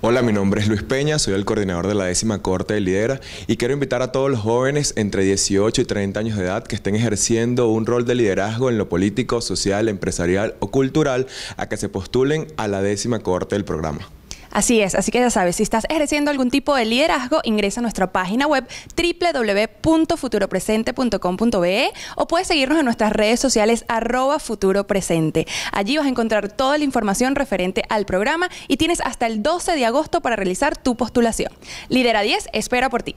Hola, mi nombre es Luis Peña, soy el coordinador de la décima corte de Lidera y quiero invitar a todos los jóvenes entre 18 y 30 años de edad que estén ejerciendo un rol de liderazgo en lo político, social, empresarial o cultural a que se postulen a la décima corte del programa. Así es, así que ya sabes, si estás ejerciendo algún tipo de liderazgo, ingresa a nuestra página web www.futuropresente.com.be o puedes seguirnos en nuestras redes sociales arroba futuropresente. Allí vas a encontrar toda la información referente al programa y tienes hasta el 12 de agosto para realizar tu postulación. Lidera 10 espera por ti.